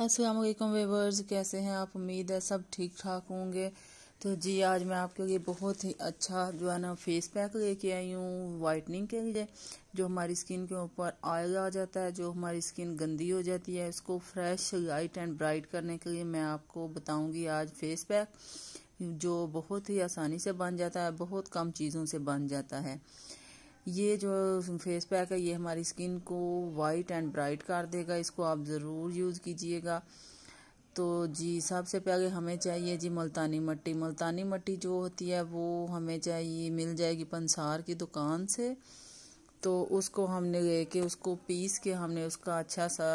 असलम हाँ, वेवर्स कैसे हैं आप उम्मीद है सब ठीक ठाक होंगे तो जी आज मैं आपके लिए बहुत ही अच्छा जो है ना फेस पैक लेके आई हूँ वाइटनिंग के लिए जो हमारी स्किन के ऊपर ऑयल आ जाता है जो हमारी स्किन गंदी हो जाती है इसको फ्रेश लाइट एंड ब्राइट करने के लिए मैं आपको बताऊँगी आज फेस पैक जो बहुत ही आसानी से बन जाता है बहुत कम चीज़ों से बन जाता है ये जो फेस पैक है ये हमारी स्किन को वाइट एंड ब्राइट कर देगा इसको आप ज़रूर यूज़ कीजिएगा तो जी सबसे पहले हमें चाहिए जी मुल्तानी मट्टी मुल्तानी मट्टी जो होती है वो हमें चाहिए मिल जाएगी पंसार की दुकान से तो उसको हमने लेके उसको पीस के हमने उसका अच्छा सा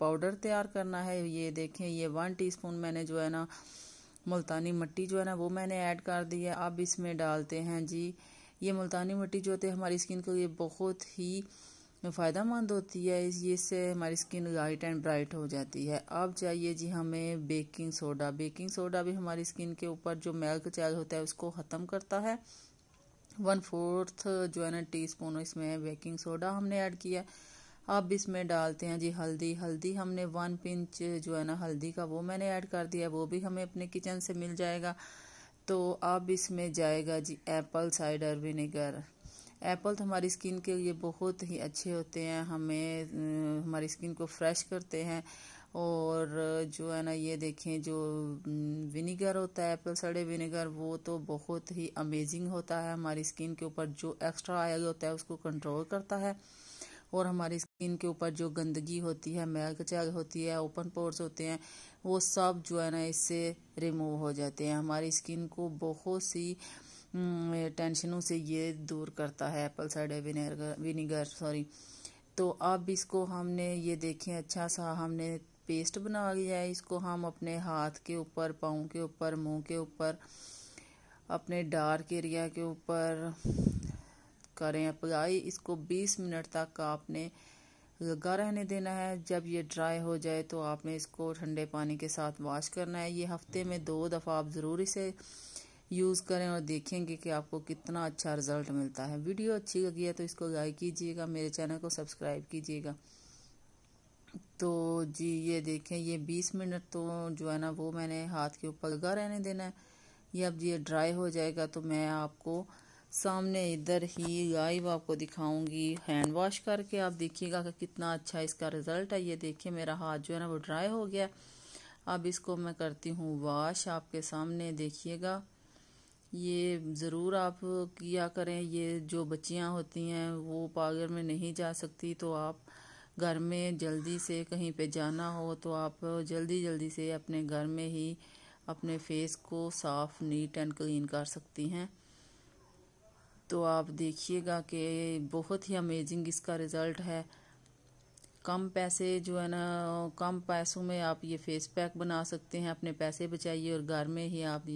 पाउडर तैयार करना है ये देखें ये वन टीस्पून मैंने जो है ना मुल्तानी मट्टी जो है ना वो मैंने ऐड कर दी है अब इसमें डालते हैं जी ये मुल्तानी मिट्टी जो होती है हमारी स्किन के लिए बहुत ही फ़ायदा मंद होती है इस इससे हमारी स्किन लाइट एंड ब्राइट हो जाती है अब चाहिए जी हमें बेकिंग सोडा बेकिंग सोडा भी हमारी स्किन के ऊपर जो मेल्क चैल होता है उसको ख़त्म करता है वन फोर्थ जो है ना टी स्पून इसमें बेकिंग सोडा हमने ऐड किया अब इसमें डालते हैं जी हल्दी हल्दी हमने वन पिंच जो है ना हल्दी का वो मैंने ऐड कर दिया वो भी हमें अपने किचन से मिल जाएगा तो अब इसमें जाएगा जी एप्पल साइडर विनेगर एप्पल तो हमारी स्किन के लिए बहुत ही अच्छे होते हैं हमें हमारी स्किन को फ्रेश करते हैं और जो है ना ये देखें जो विनीगर होता है एप्पल सड़े विनेगर वो तो बहुत ही अमेजिंग होता है हमारी स्किन के ऊपर जो एक्स्ट्रा आयल होता है उसको कंट्रोल करता है और हमारी स्किन के ऊपर जो गंदगी होती है मैगचा होती है ओपन पोर्स होते हैं वो सब जो है ना इससे रिमूव हो जाते हैं हमारी स्किन को बहुत सी टेंशनों से ये दूर करता है apple cider vinegar vinegar sorry तो अब इसको हमने ये देखें अच्छा सा हमने पेस्ट बना लिया है इसको हम अपने हाथ के ऊपर पाँव के ऊपर मुंह के ऊपर अपने डार्क एरिया के ऊपर करें अप्लाई इसको 20 मिनट तक आपने लगा रहने देना है जब ये ड्राई हो जाए तो आपने इसको ठंडे पानी के साथ वॉश करना है ये हफ्ते में दो दफ़ा आप ज़रूर इसे यूज़ करें और देखेंगे कि आपको कितना अच्छा रिज़ल्ट मिलता है वीडियो अच्छी लगी है तो इसको लाइक कीजिएगा मेरे चैनल को सब्सक्राइब कीजिएगा तो जी ये देखें ये बीस मिनट तो जो है ना वो मैंने हाथ के ऊपर लगा रहने देना है ये अब ये ड्राई हो जाएगा तो मैं आपको सामने इधर ही गाइब आपको दिखाऊंगी हैंड वॉश करके आप देखिएगा कि कितना अच्छा इसका रिज़ल्ट है ये देखिए मेरा हाथ जो है ना वो ड्राई हो गया अब इसको मैं करती हूँ वाश आपके सामने देखिएगा ये ज़रूर आप किया करें ये जो बच्चियाँ होती हैं वो पागर में नहीं जा सकती तो आप घर में जल्दी से कहीं पे जाना हो तो आप जल्दी जल्दी से अपने घर में ही अपने फेस को साफ़ नीट एंड क्लीन कर सकती हैं तो आप देखिएगा कि बहुत ही अमेजिंग इसका रिज़ल्ट है कम पैसे जो है ना कम पैसों में आप ये फेस पैक बना सकते हैं अपने पैसे बचाइए और घर में ही आप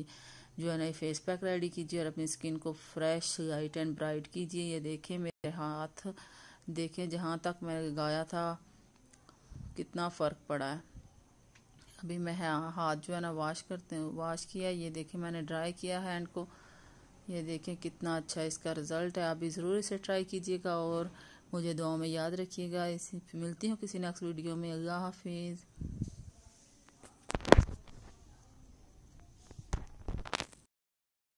जो है ना ये फेस पैक रेडी कीजिए और अपनी स्किन को फ्रेश लाइट एंड ब्राइट कीजिए ये देखें मेरे हाथ देखें जहाँ तक मैं लगाया था कितना फ़र्क पड़ा है अभी मैं हाथ जो है ना वॉश करते हैं वॉश किया ये देखें मैंने ड्राई किया हैंड को ये देखें कितना अच्छा इसका रिज़ल्ट है आप भी ज़रूर इसे ट्राई कीजिएगा और मुझे दुआ में याद रखिएगा इसी मिलती हूँ किसी नेक्स्ट वीडियो में अल्लाह हाफिज़